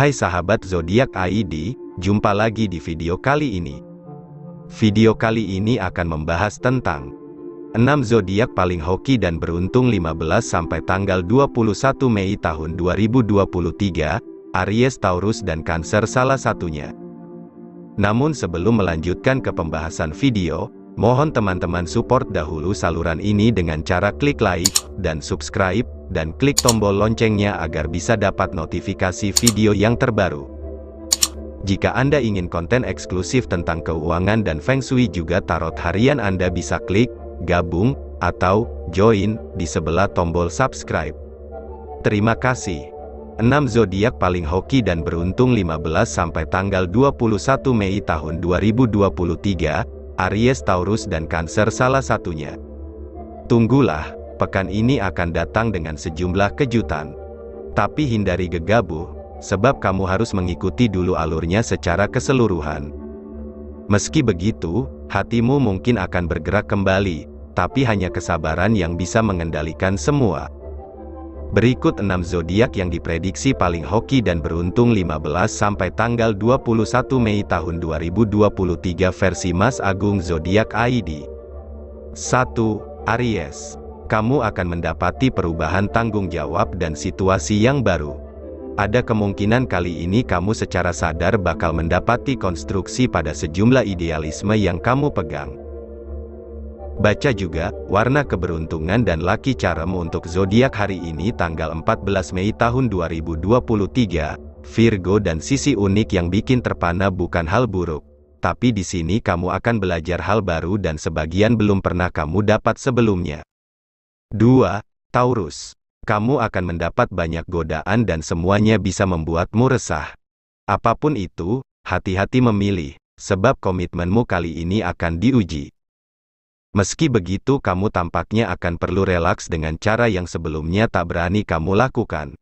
Hai sahabat zodiak ID, jumpa lagi di video kali ini. Video kali ini akan membahas tentang 6 zodiak paling hoki dan beruntung 15 sampai tanggal 21 Mei tahun 2023, Aries, Taurus dan Cancer salah satunya. Namun sebelum melanjutkan ke pembahasan video, mohon teman-teman support dahulu saluran ini dengan cara klik like dan subscribe dan klik tombol loncengnya agar bisa dapat notifikasi video yang terbaru. Jika Anda ingin konten eksklusif tentang keuangan dan Feng Shui juga tarot harian Anda bisa klik, gabung, atau join di sebelah tombol subscribe. Terima kasih. 6 zodiak paling hoki dan beruntung 15 sampai tanggal 21 Mei tahun 2023, Aries, Taurus dan Cancer salah satunya. Tunggulah pekan ini akan datang dengan sejumlah kejutan. Tapi hindari gegabah, sebab kamu harus mengikuti dulu alurnya secara keseluruhan. Meski begitu, hatimu mungkin akan bergerak kembali, tapi hanya kesabaran yang bisa mengendalikan semua. Berikut 6 zodiak yang diprediksi paling hoki dan beruntung 15 sampai tanggal 21 Mei tahun 2023 versi Mas Agung Zodiak ID. 1. Aries kamu akan mendapati perubahan tanggung jawab dan situasi yang baru. Ada kemungkinan kali ini kamu secara sadar bakal mendapati konstruksi pada sejumlah idealisme yang kamu pegang. Baca juga, warna keberuntungan dan laki caramu untuk zodiak hari ini tanggal 14 Mei tahun 2023, Virgo dan sisi unik yang bikin terpana bukan hal buruk. Tapi di sini kamu akan belajar hal baru dan sebagian belum pernah kamu dapat sebelumnya. 2. Taurus. Kamu akan mendapat banyak godaan dan semuanya bisa membuatmu resah. Apapun itu, hati-hati memilih, sebab komitmenmu kali ini akan diuji. Meski begitu kamu tampaknya akan perlu relaks dengan cara yang sebelumnya tak berani kamu lakukan.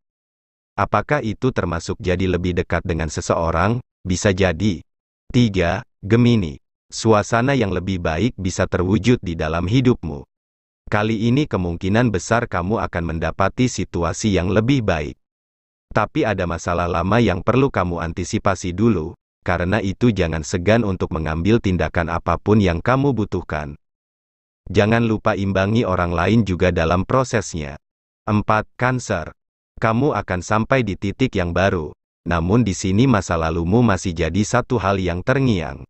Apakah itu termasuk jadi lebih dekat dengan seseorang? Bisa jadi. 3. Gemini. Suasana yang lebih baik bisa terwujud di dalam hidupmu. Kali ini kemungkinan besar kamu akan mendapati situasi yang lebih baik. Tapi ada masalah lama yang perlu kamu antisipasi dulu, karena itu jangan segan untuk mengambil tindakan apapun yang kamu butuhkan. Jangan lupa imbangi orang lain juga dalam prosesnya. 4. Kanser. Kamu akan sampai di titik yang baru, namun di sini masa lalumu masih jadi satu hal yang terngiang.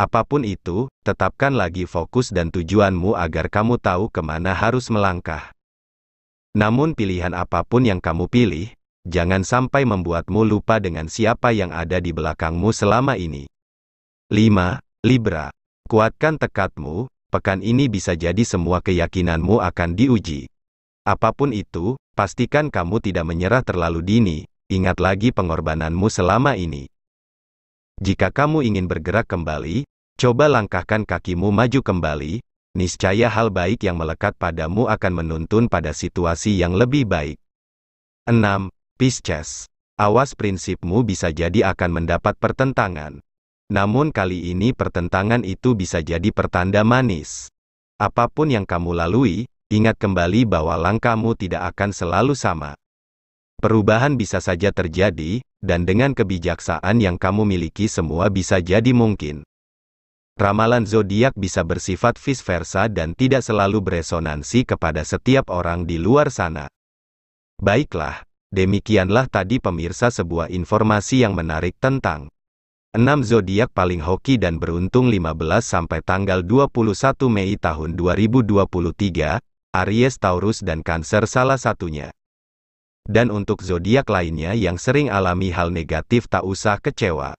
Apapun itu, tetapkan lagi fokus dan tujuanmu agar kamu tahu kemana harus melangkah. Namun pilihan apapun yang kamu pilih, jangan sampai membuatmu lupa dengan siapa yang ada di belakangmu selama ini. 5. Libra. Kuatkan tekadmu, pekan ini bisa jadi semua keyakinanmu akan diuji. Apapun itu, pastikan kamu tidak menyerah terlalu dini, ingat lagi pengorbananmu selama ini. Jika kamu ingin bergerak kembali, Coba langkahkan kakimu maju kembali, niscaya hal baik yang melekat padamu akan menuntun pada situasi yang lebih baik. 6. Pisces. Awas prinsipmu bisa jadi akan mendapat pertentangan. Namun kali ini pertentangan itu bisa jadi pertanda manis. Apapun yang kamu lalui, ingat kembali bahwa langkahmu tidak akan selalu sama. Perubahan bisa saja terjadi, dan dengan kebijaksaan yang kamu miliki semua bisa jadi mungkin. Ramalan zodiak bisa bersifat vice versa dan tidak selalu beresonansi kepada setiap orang di luar sana. Baiklah, demikianlah tadi pemirsa sebuah informasi yang menarik tentang 6 zodiak paling hoki dan beruntung 15 sampai tanggal 21 Mei tahun 2023, Aries, Taurus dan Cancer salah satunya. Dan untuk zodiak lainnya yang sering alami hal negatif tak usah kecewa.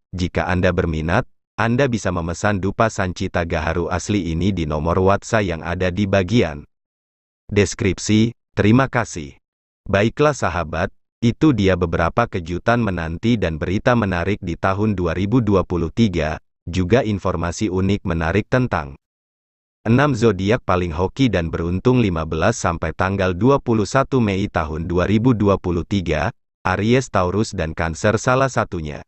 jika Anda berminat, Anda bisa memesan dupa sancita gaharu asli ini di nomor WhatsApp yang ada di bagian deskripsi. Terima kasih. Baiklah sahabat, itu dia beberapa kejutan menanti dan berita menarik di tahun 2023, juga informasi unik menarik tentang 6 zodiak paling hoki dan beruntung 15 sampai tanggal 21 Mei tahun 2023, Aries, Taurus dan Cancer salah satunya.